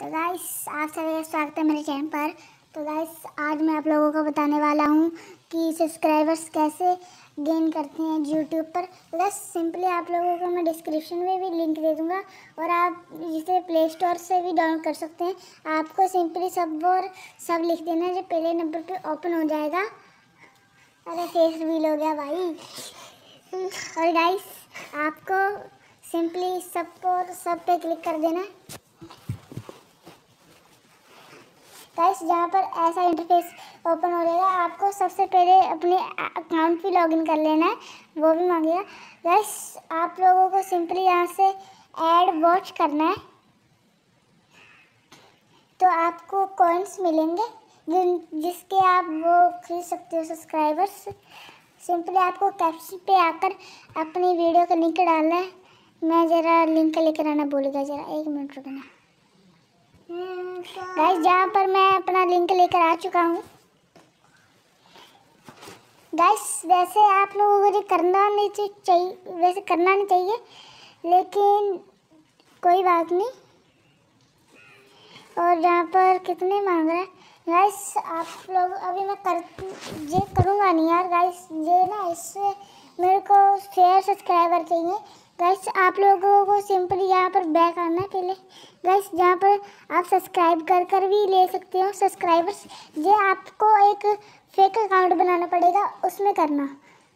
तो गाइस आप सभी का स्वागत है मेरे चैनल पर तो गाइस आज मैं आप लोगों को बताने वाला हूँ कि सब्सक्राइबर्स कैसे गेन करते हैं यूट्यूब पर तो सिंपली आप लोगों को मैं डिस्क्रिप्शन में भी लिंक दे दूँगा और आप जिसे प्ले स्टोर से भी डाउनलोड कर सकते हैं आपको सिंपली सब और सब लिख देना है जो पहले नंबर पर ओपन हो जाएगा अरे फेस रिवील हो गया भाई और गाइस आपको सिंपली सब और सब पे क्लिक कर देना गाइस जहाँ पर ऐसा इंटरफेस ओपन हो जाएगा आपको सबसे पहले अपने अकाउंट भी लॉगिन कर लेना है वो भी मांगेगा गाइस आप लोगों को सिंपली यहाँ से ऐड वॉच करना है तो आपको कॉइन्स मिलेंगे जिन जिसके आप वो खरीद सकते हो सब्सक्राइबर्स सिंपली आपको कैप्शन पे आकर अपनी वीडियो का लिंक डालना है मैं ज़रा लिंक लेकर आना बोलेगा ज़रा एक मिनट रुकना गाइस जहाँ पर मैं अपना लिंक लेकर आ चुका हूँ गाइस वैसे आप लोगों को तो करना नहीं चाहिए वैसे करना नहीं चाहिए लेकिन कोई बात नहीं और यहाँ पर कितने मांग रहे हैं गाइस आप लोग अभी मैं कर ये करूँगा नहीं यार गाइस ये ना इससे मेरे को शेयर सब्सक्राइबर चाहिए गैस आप लोगों को सिंपली यहाँ पर बैक आना है पहले गैस यहाँ पर आप सब्सक्राइब कर कर भी ले सकते हो सब्सक्राइबर्स ये आपको एक फेक अकाउंट बनाना पड़ेगा उसमें करना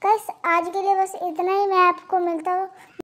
गैस आज के लिए बस इतना ही मैं आपको मिलता हूँ